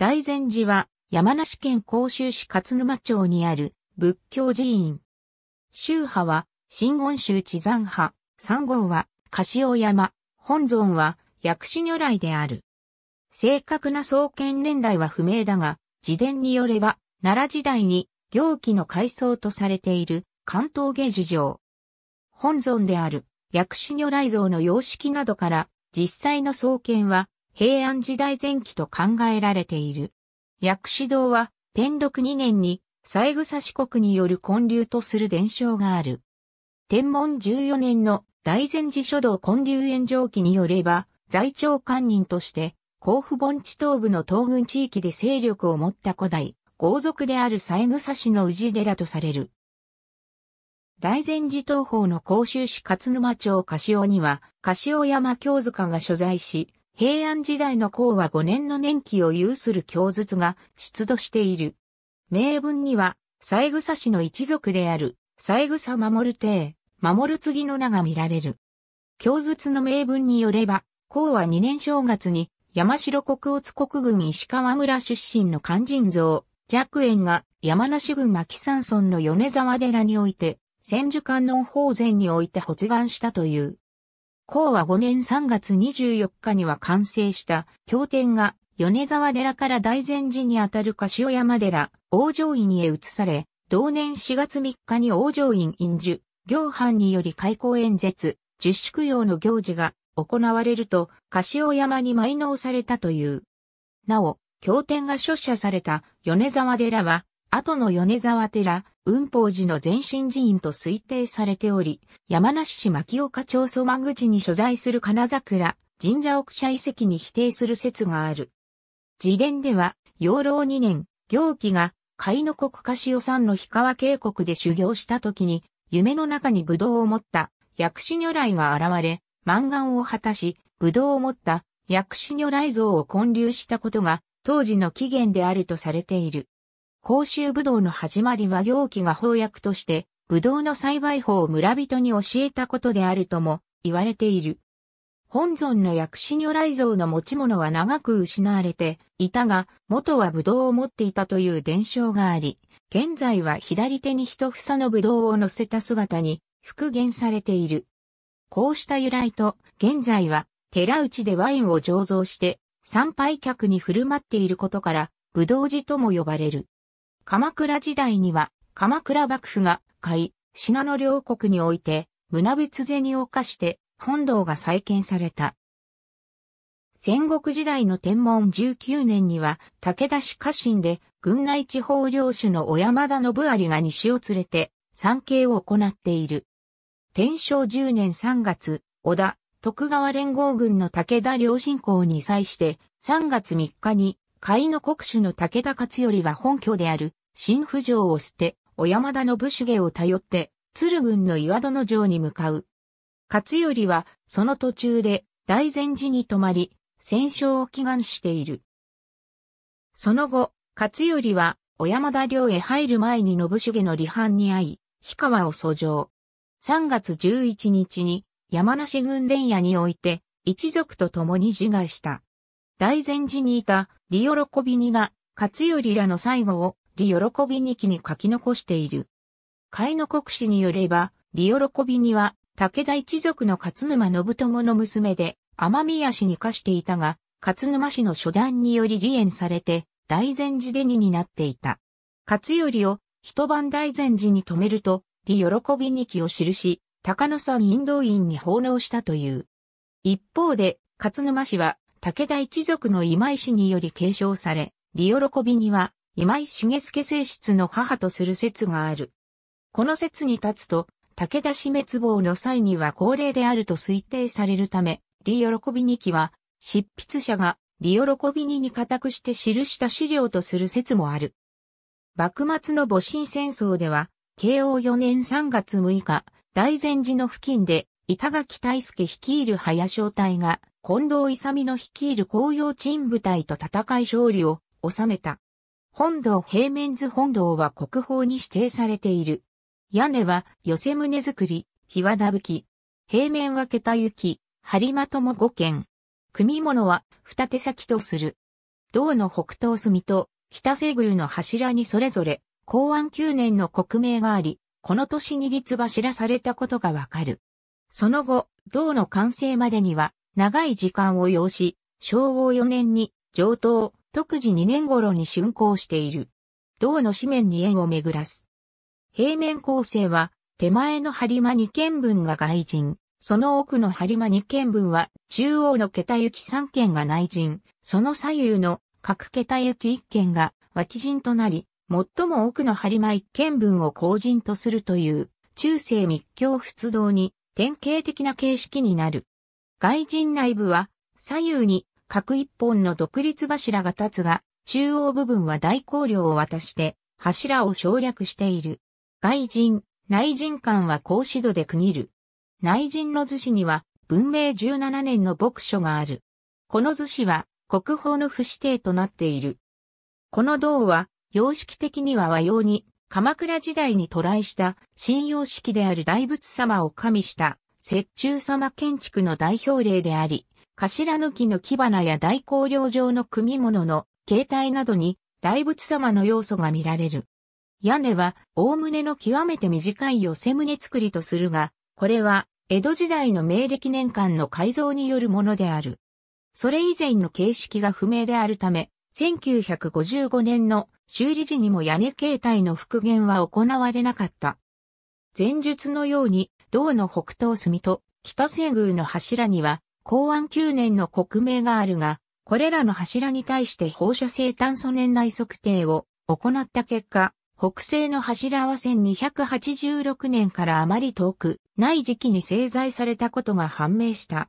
大善寺は山梨県甲州市勝沼町にある仏教寺院。宗派は新温州地山派、三号は柏山、本尊は薬師如来である。正確な創建年代は不明だが、自伝によれば奈良時代に行基の階層とされている関東下寺城。本尊である薬師如来像の様式などから実際の創建は平安時代前期と考えられている。薬師堂は、天禄2年に、三枝四国による建立とする伝承がある。天文14年の大善寺書道建立炎上記によれば、在庁官人として、甲府盆地東部の東軍地域で勢力を持った古代、豪族である三枝氏の氏寺とされる。大善寺東方の甲州市勝沼町柏には、柏山京塚が所在し、平安時代の甲は5年の年期を有する供述が出土している。名文には、三枝氏の一族である、三枝守帝、守次の名が見られる。供述の名文によれば、甲は2年正月に、山城国乙国軍石川村出身の肝心像、若円が山梨郡牧山村の米沢寺において、千手観音法前において発願したという。項は5年3月24日には完成した経典が米沢寺から大善寺にあたる柏山寺、王城院へ移され、同年4月3日に王城院院樹、行藩により開校演説、十祝用の行事が行われると、柏山に埋納されたという。なお、経典が書写された米沢寺は、後の米沢寺、雲宝寺の前身寺院と推定されており、山梨市牧岡町蘇間口に所在する金桜、神社奥社遺跡に否定する説がある。自伝では、養老2年、行基が、海の国菓子予算の氷川渓谷で修行した時に、夢の中にブドウを持った薬師如来が現れ、満願を果たし、ブドウを持った薬師如来像を建立したことが当時の起源であるとされている。甲州ぶどうの始まりは行基が法薬として、ぶどうの栽培法を村人に教えたことであるとも言われている。本尊の薬師如来像の持ち物は長く失われていたが、元はぶどうを持っていたという伝承があり、現在は左手に一房のぶどうを乗せた姿に復元されている。こうした由来と、現在は寺内でワインを醸造して参拝客に振る舞っていることから、ぶどう寺とも呼ばれる。鎌倉時代には、鎌倉幕府が、甲斐、信濃両国において、胸別銭を課して、本堂が再建された。戦国時代の天文19年には、武田氏家臣で、軍内地方領主の小山田信有が西を連れて、参詣を行っている。天正10年3月、織田、徳川連合軍の武田良信公に際して、3月3日に甲斐の国主の武田勝頼は本拠である、新府城を捨て、小山田の武重を頼って、鶴軍の岩殿城に向かう。勝頼は、その途中で、大善寺に泊まり、戦勝を祈願している。その後、勝頼は、小山田領へ入る前に信重の離反に会い、氷川を訴状。3月11日に、山梨軍伝屋において、一族と共に自害した。大善寺にいた、ロ喜ビニが、勝頼らの最後を、ロ喜ビに記に書き残している。海の国史によれば、ロ喜ビニは、武田一族の勝沼信友の娘で、天宮氏に課していたが、勝沼氏の初段により離縁されて、大善寺で二になっていた。勝頼を一晩大善寺に止めると、ロ喜ビに記を記し、高野山引導院に奉納したという。一方で、勝沼氏は、武田一族の今井氏により継承され、ロ喜ビには今井重助正室の母とする説がある。この説に立つと、武田氏滅亡の際には高齢であると推定されるため、ロ喜ビニ期は、執筆者がロ喜ビにに固くして記した資料とする説もある。幕末の戊辰戦争では、慶応4年3月6日、大禅寺の付近で板垣大助率いる早小隊が、近藤勇の率いる紅葉鎮部隊と戦い勝利を収めた。本堂平面図本堂は国宝に指定されている。屋根は寄せ胸作り、日和田吹き。平面は桁行き、張間とも5件。組物は二手先とする。銅の北東隅と北西宮の柱にそれぞれ、公安9年の国名があり、この年に立柱されたことがわかる。その後、銅の完成までには長い時間を要し、昭和4年に上等、特時2年頃に竣工している。銅の紙面に円を巡らす。平面構成は、手前の張間2軒分が外人、その奥の張間2軒分は、中央の桁行き3軒が内人、その左右の各桁行き1軒が脇人となり、最も奥の張間1軒分を後人とするという、中世密教仏道に典型的な形式になる。外人内部は左右に各一本の独立柱が立つが、中央部分は大光量を渡して柱を省略している。外人、内人間は格子戸で区切る。内人の図紙には文明17年の牧書がある。この図紙は国宝の不指定となっている。この銅は、様式的には和様に鎌倉時代に渡来した信用式である大仏様を加味した雪中様建築の代表例であり、頭抜きの木花や大香領状の組物の形態などに大仏様の要素が見られる。屋根は、おおむねの極めて短い寄せ棟作りとするが、これは、江戸時代の明暦年間の改造によるものである。それ以前の形式が不明であるため、1955年の修理時にも屋根形態の復元は行われなかった。前述のように、銅の北東隅と北西宮の柱には、公安9年の国名があるが、これらの柱に対して放射性炭素年代測定を行った結果、北西の柱は1286年からあまり遠くない時期に製材されたことが判明した。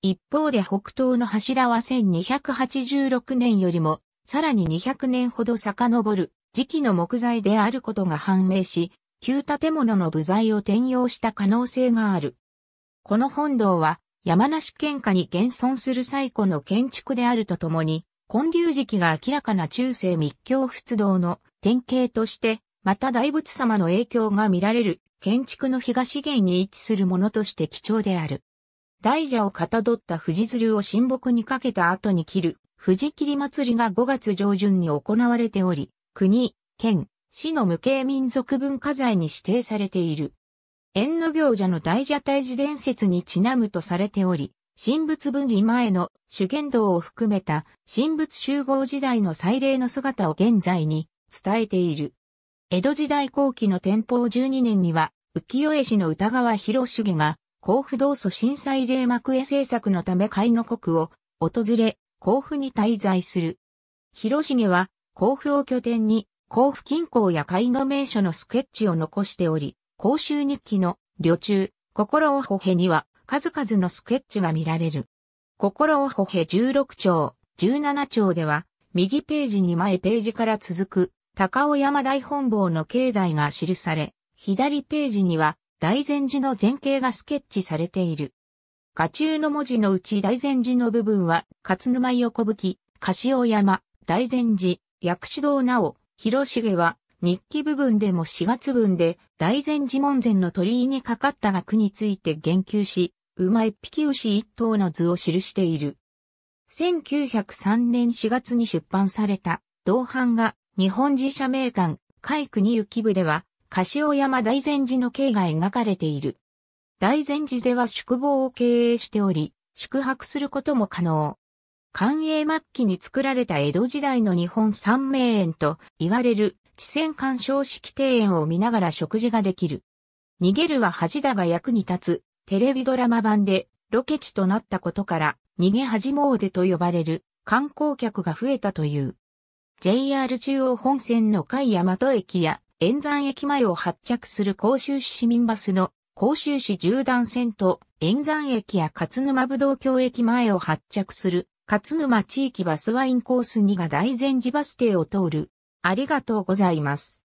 一方で北東の柱は1286年よりもさらに200年ほど遡る時期の木材であることが判明し、旧建物の部材を転用した可能性がある。この本堂は山梨県下に現存する最古の建築であるとともに、建立時期が明らかな中世密教仏道の典型として、また大仏様の影響が見られる建築の東源に位置するものとして貴重である。大蛇をかたどった富士鶴を神木にかけた後に切る富士切祭りが5月上旬に行われており、国、県、市の無形民族文化財に指定されている。縁の行者の大蛇退治伝説にちなむとされており、神仏分離前の主言道を含めた神仏集合時代の祭礼の姿を現在に伝えている。江戸時代後期の天保12年には、浮世絵師の歌川広重が、甲府道祖震災霊幕絵制作のため海の国を訪れ、甲府に滞在する。広重は甲府を拠点に甲府近郊や海の名所のスケッチを残しており、甲州日記の旅中、心をほへには数々のスケッチが見られる。心をほへ16丁、17丁では、右ページに前ページから続く高尾山大本坊の境内が記され、左ページには大禅寺の前景がスケッチされている。画中の文字のうち大禅寺の部分は、勝沼横吹、柏山、大禅寺、薬師堂なお、広重は、日記部分でも4月分で、大禅寺門前の鳥居にかかった額について言及し、馬一匹牛一頭の図を記している。1903年4月に出版された、同版が、日本寺社名館、海国行部では、柏山大禅寺の景が描かれている。大前寺では宿坊を経営しており、宿泊することも可能。寛永末期に作られた江戸時代の日本三名園と言われる地仙観賞式庭園を見ながら食事ができる。逃げるは恥だが役に立つテレビドラマ版でロケ地となったことから逃げ恥詣と呼ばれる観光客が増えたという。JR 中央本線の海大和駅や沿山駅前を発着する甲州市市民バスの甲州市縦断線と円山駅や勝沼武道橋駅前を発着する勝沼地域バスワインコース2が大善寺バス停を通る。ありがとうございます。